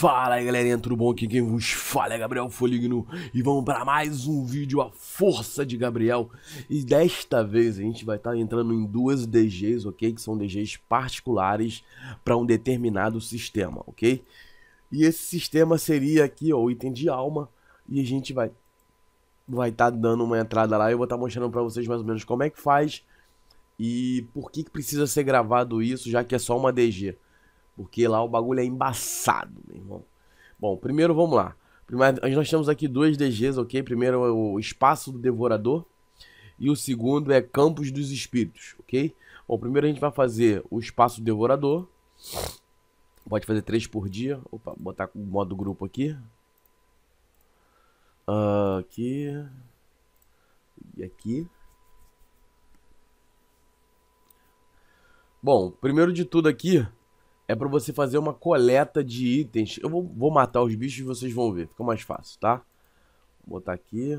Fala aí galerinha, tudo bom? Aqui quem vos fala é Gabriel Foligno e vamos para mais um vídeo A Força de Gabriel. E desta vez a gente vai estar tá entrando em duas DGs, ok? Que são DGs particulares para um determinado sistema, ok? E esse sistema seria aqui ó, o item de alma e a gente vai vai estar tá dando uma entrada lá. Eu vou estar tá mostrando para vocês mais ou menos como é que faz e por que, que precisa ser gravado isso, já que é só uma DG. Porque lá o bagulho é embaçado, meu irmão. Bom, primeiro vamos lá. Primeiro, nós temos aqui dois DGs, ok? Primeiro é o Espaço do Devorador e o segundo é Campos dos Espíritos, ok? Bom, primeiro a gente vai fazer o Espaço do Devorador. Pode fazer três por dia. Opa, botar o modo grupo aqui. Uh, aqui. E aqui. Bom, primeiro de tudo aqui, é para você fazer uma coleta de itens. Eu vou, vou matar os bichos e vocês vão ver, fica mais fácil, tá? Vou botar aqui,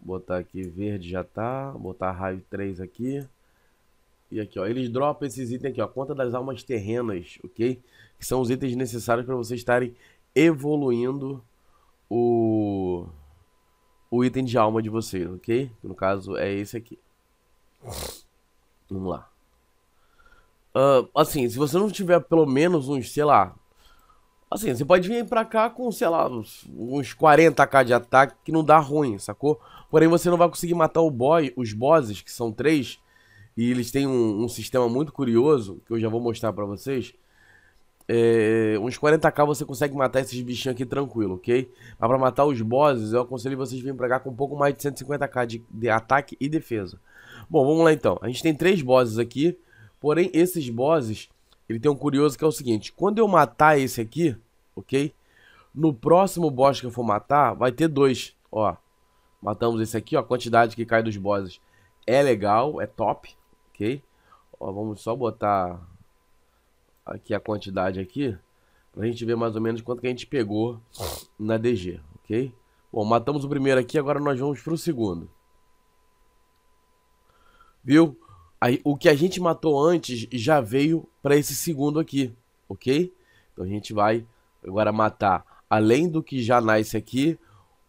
vou botar aqui verde já tá, vou botar raio 3 aqui. E aqui, ó, eles dropam esses itens aqui, ó, conta das almas terrenas, ok? Que são os itens necessários para vocês estarem evoluindo o o item de alma de vocês, ok? No caso é esse aqui. Vamos lá. Uh, assim, se você não tiver pelo menos uns, sei lá. Assim, você pode vir pra cá com, sei lá, uns, 40k de ataque que não dá ruim, sacou? Porém, você não vai conseguir matar o boy, os bosses, que são três. E eles têm um, um sistema muito curioso, que eu já vou mostrar pra vocês. É, uns 40k você consegue matar esses bichinhos aqui tranquilo, ok? Mas pra matar os bosses, eu aconselho vocês virem pra cá com um pouco mais de 150k de, de ataque e defesa. Bom, vamos lá então. A gente tem três bosses aqui. Porém, esses bosses, ele tem um curioso que é o seguinte. Quando eu matar esse aqui, ok? No próximo boss que eu for matar, vai ter dois, ó. Matamos esse aqui, ó. A quantidade que cai dos bosses é legal, é top, ok? Ó, vamos só botar aqui a quantidade aqui. Pra gente ver mais ou menos quanto que a gente pegou na DG, ok? Bom, matamos o primeiro aqui, agora nós vamos pro segundo. Viu? Aí, o que a gente matou antes já veio para esse segundo aqui, ok? Então a gente vai agora matar, além do que já nasce aqui,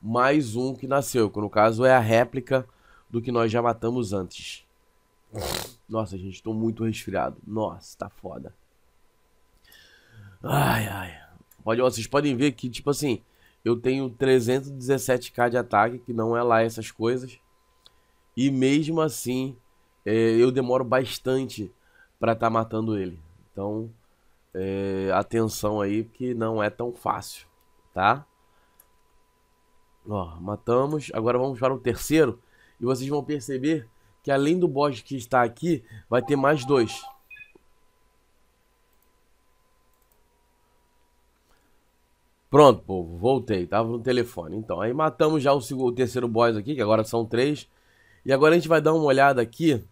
mais um que nasceu, que no caso é a réplica do que nós já matamos antes. Nossa, gente, tô muito resfriado. Nossa, tá foda. Ai, ai. Pode, vocês podem ver que, tipo assim, eu tenho 317k de ataque, que não é lá essas coisas. E mesmo assim, é, eu demoro bastante para estar tá matando ele. Então, é, atenção aí, porque não é tão fácil, tá? Ó, matamos. Agora vamos para o terceiro. E vocês vão perceber que além do boss que está aqui, vai ter mais dois. Pronto, povo, voltei, tava no telefone. Então, aí matamos já o, segundo, o terceiro boss aqui, que agora são três. E agora a gente vai dar uma olhada aqui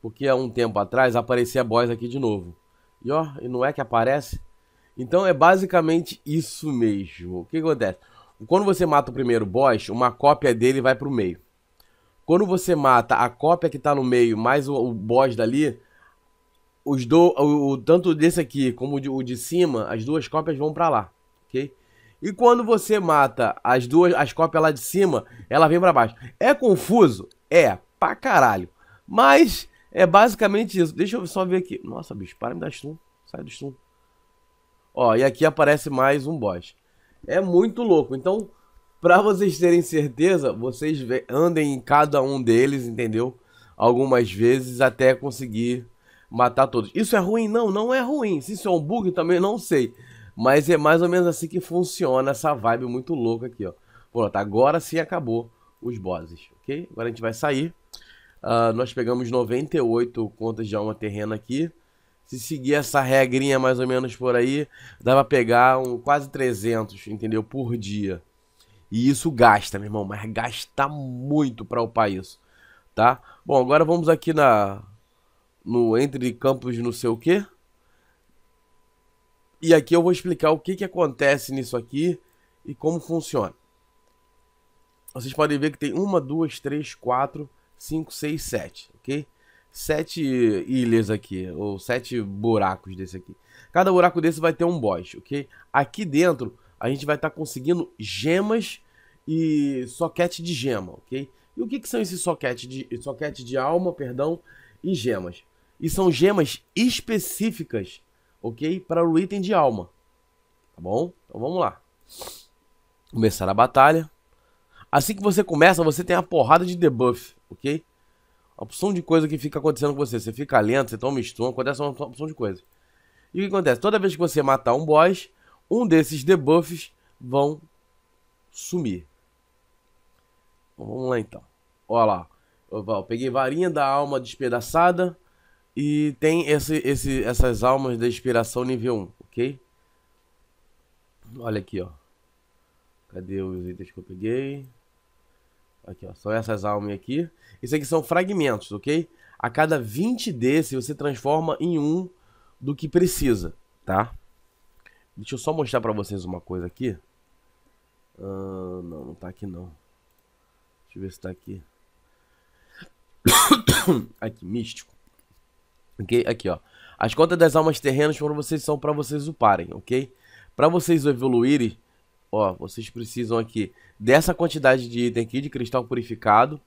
porque há um tempo atrás aparecia boss aqui de novo. E ó, e não é que aparece? Então é basicamente isso mesmo. O que acontece? Quando você mata o primeiro boss, uma cópia dele vai pro meio. Quando você mata a cópia que tá no meio mais o, o boss dali, os do, o, o, tanto desse aqui como o de, o de cima, as duas cópias vão para lá, ok? E quando você mata as duas, as cópias lá de cima, ela vem para baixo. É confuso? É, pra caralho. Mas é basicamente isso. Deixa eu só ver aqui. Nossa, bicho, para me dar stun. Sai do stun. Ó, e aqui aparece mais um boss. É muito louco. Então, pra vocês terem certeza, vocês andem em cada um deles, entendeu? Algumas vezes até conseguir matar todos. Isso é ruim? Não, não é ruim. Se isso é um bug, também não sei. Mas é mais ou menos assim que funciona essa vibe muito louca aqui, ó. Pronto, agora sim acabou os bosses, ok? Agora a gente vai sair. Uh, nós pegamos 98 contas de alma terrena aqui. Se seguir essa regrinha mais ou menos por aí, dá pegar um, quase 300, entendeu? Por dia. E isso gasta, meu irmão, mas gasta muito para upar isso, tá? Bom, agora vamos aqui na... No entre campos não sei o quê. E aqui eu vou explicar o que, que acontece nisso aqui e como funciona. Vocês podem ver que tem uma, duas, três, quatro, 5, 6, 7, ok? Sete ilhas aqui, ou sete buracos desse aqui. Cada buraco desse vai ter um boss, ok? Aqui dentro a gente vai estar tá conseguindo gemas e soquete de gema, ok? E o que, que são esses soquete de, soquete de alma, perdão, e gemas? E são gemas específicas, ok? Para o item de alma, tá bom? Então vamos lá. Começar a batalha. Assim que você começa, você tem a porrada de debuff ok? uma opção de coisa que fica acontecendo com você. Você fica lento, você toma stun, acontece uma opção de coisa. E o que acontece? Toda vez que você matar um boss, um desses debuffs vão sumir. Bom, vamos lá então. Olha lá. Eu, eu peguei varinha da alma despedaçada. E tem esse, esse, essas almas da inspiração nível 1, ok? Olha aqui, ó. Cadê os itens que eu peguei? Aqui, ó, são essas almas aqui. Isso aqui são fragmentos, ok? A cada 20 desses você transforma em um do que precisa, tá? Deixa eu só mostrar pra vocês uma coisa aqui. Uh, não, não tá aqui não. Deixa eu ver se tá aqui. aqui, místico. Ok? Aqui, ó. As contas das almas terrenas para vocês são para vocês uparem, ok? Para vocês evoluírem, ó, vocês precisam aqui dessa quantidade de item aqui de cristal purificado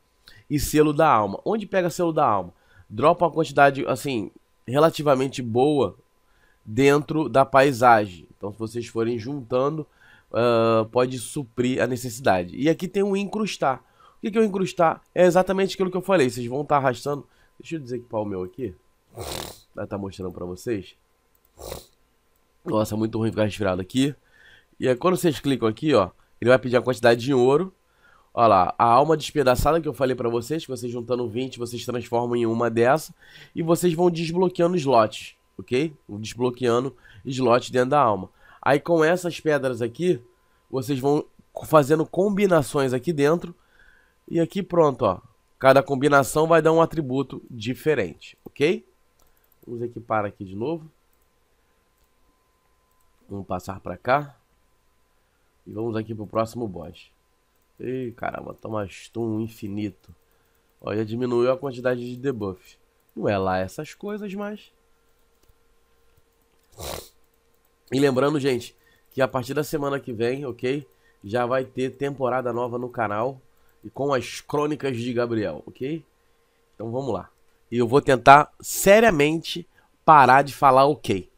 e selo da alma. Onde pega selo da alma? Dropa uma quantidade, assim, relativamente boa dentro da paisagem. Então, se vocês forem juntando, uh, pode suprir a necessidade. E aqui tem um incrustar. O que, que é o incrustar? É exatamente aquilo que eu falei. Vocês vão estar tá arrastando... Deixa eu que o meu aqui. Vai estar tá mostrando para vocês. Nossa, muito ruim ficar respirado aqui. E aí, quando vocês clicam aqui, ó, ele vai pedir a quantidade de ouro. Olha lá, a alma despedaçada que eu falei pra vocês, que vocês juntando 20, vocês transformam em uma dessa. E vocês vão desbloqueando slots, ok? Desbloqueando slots dentro da alma. Aí com essas pedras aqui, vocês vão fazendo combinações aqui dentro. E aqui pronto, ó. Cada combinação vai dar um atributo diferente, ok? Vamos equipar aqui de novo. Vamos passar pra cá. E vamos aqui pro próximo boss. Ih, caramba, toma stun infinito. Olha, diminuiu a quantidade de debuff. Não é lá essas coisas, mas... E lembrando, gente, que a partir da semana que vem, ok? Já vai ter temporada nova no canal e com as crônicas de Gabriel, ok? Então vamos lá. E eu vou tentar seriamente parar de falar ok.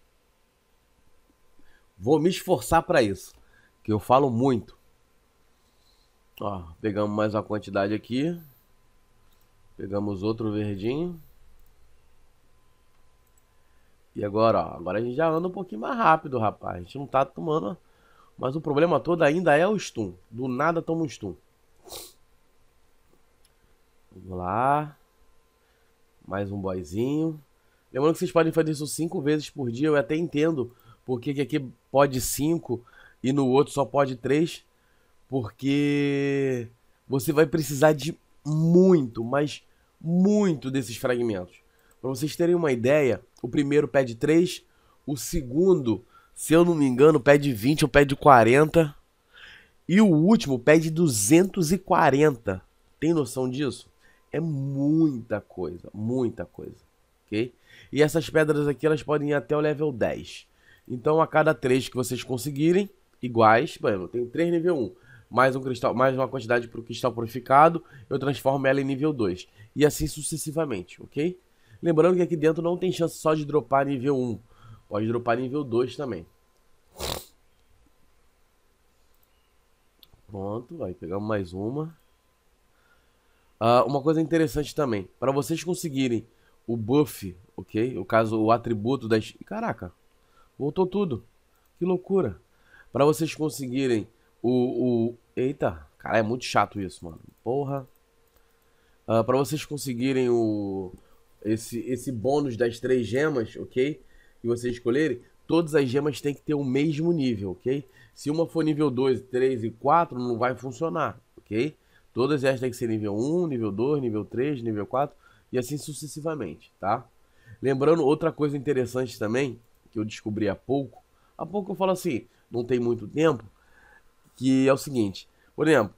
Vou me esforçar para isso que eu falo muito. Ó, pegamos mais uma quantidade aqui. Pegamos outro verdinho. E agora, ó, agora a gente já anda um pouquinho mais rápido, rapaz. A gente não tá tomando, mas o problema todo ainda é o stun. Do nada toma um stun. Vamos lá. Mais um boyzinho. Lembrando que vocês podem fazer isso cinco vezes por dia, eu até entendo porque que aqui pode cinco, e no outro só pode três, porque você vai precisar de muito, mas muito desses fragmentos. Para vocês terem uma ideia, o primeiro pede 3, o segundo, se eu não me engano, pede 20 ou pede 40, e o último pede 240. Tem noção disso? É muita coisa, muita coisa, ok? E essas pedras aqui, elas podem ir até o level 10. Então, a cada 3 que vocês conseguirem, iguais. bom, eu tenho 3 nível 1, mais, um cristal, mais uma quantidade para o cristal purificado, eu transformo ela em nível 2. E assim sucessivamente, ok? Lembrando que aqui dentro não tem chance só de dropar nível 1. Pode dropar nível 2 também. Pronto, aí pegamos mais uma. Uh, uma coisa interessante também, para vocês conseguirem o buff, ok? O caso, o atributo das... Caraca, voltou tudo. Que loucura. Para vocês conseguirem o, o... Eita, cara, é muito chato isso, mano. Porra. Uh, ah, para vocês conseguirem o esse, esse bônus das três gemas, ok? E vocês escolherem, todas as gemas têm que ter o mesmo nível, ok? Se uma for nível 2, 3 e 4, não vai funcionar, ok? Todas elas têm que ser nível 1, nível 2, nível 3, nível 4 e assim sucessivamente, tá? Lembrando, outra coisa interessante também, que eu descobri há pouco. Há pouco eu falo assim, não tem muito tempo, que é o seguinte, por exemplo,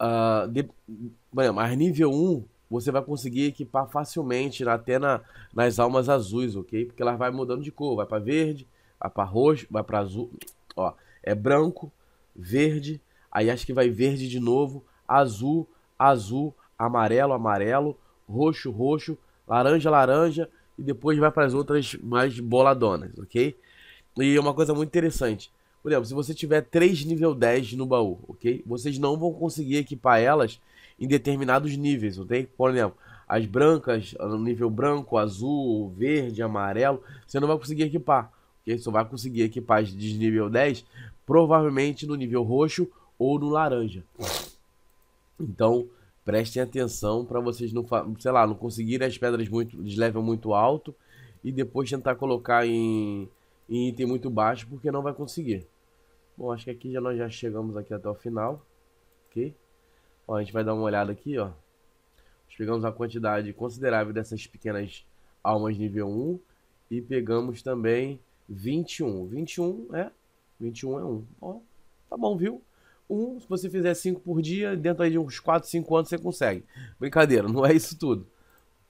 uh, de, por exemplo, nível 1 você vai conseguir equipar facilmente né, até na, nas almas azuis, ok? Porque ela vai mudando de cor, vai para verde, vai para roxo, vai para azul, ó, é branco, verde, aí acho que vai verde de novo, azul, azul, amarelo, amarelo, roxo, roxo, laranja, laranja e depois vai para as outras mais boladonas, ok? E é uma coisa muito interessante. Por exemplo, se você tiver 3 nível 10 no baú, ok? Vocês não vão conseguir equipar elas em determinados níveis, ok? Por exemplo, as brancas, no nível branco, azul, verde, amarelo, você não vai conseguir equipar. Okay? Só vai conseguir equipar as de nível 10, provavelmente no nível roxo ou no laranja. Então, prestem atenção para vocês não, sei lá, não conseguirem as pedras muito, de level muito alto e depois tentar colocar em em item muito baixo porque não vai conseguir. Bom, acho que aqui já nós já chegamos aqui até o final, ok? Ó, a gente vai dar uma olhada aqui, ó. Nós pegamos a quantidade considerável dessas pequenas almas nível 1 e pegamos também 21. 21 é 21 é 1. Ó, tá bom, viu? um se você fizer 5 por dia, dentro aí de uns 4, 5 anos você consegue. Brincadeira, não é isso tudo.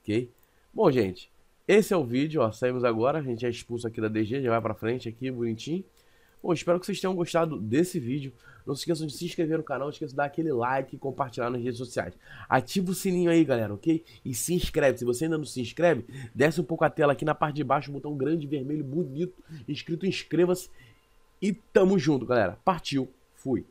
OK? Bom, gente, esse é o vídeo, ó, saímos agora, a gente é expulso aqui da DG, já vai pra frente aqui, bonitinho. Bom, espero que vocês tenham gostado desse vídeo. Não se esqueçam de se inscrever no canal, não esqueçam de dar aquele like e compartilhar nas redes sociais. Ativa o sininho aí, galera, ok? E se inscreve. Se você ainda não se inscreve, desce um pouco a tela aqui na parte de baixo, um botão grande, vermelho, bonito, escrito inscreva-se. E tamo junto, galera. Partiu, fui.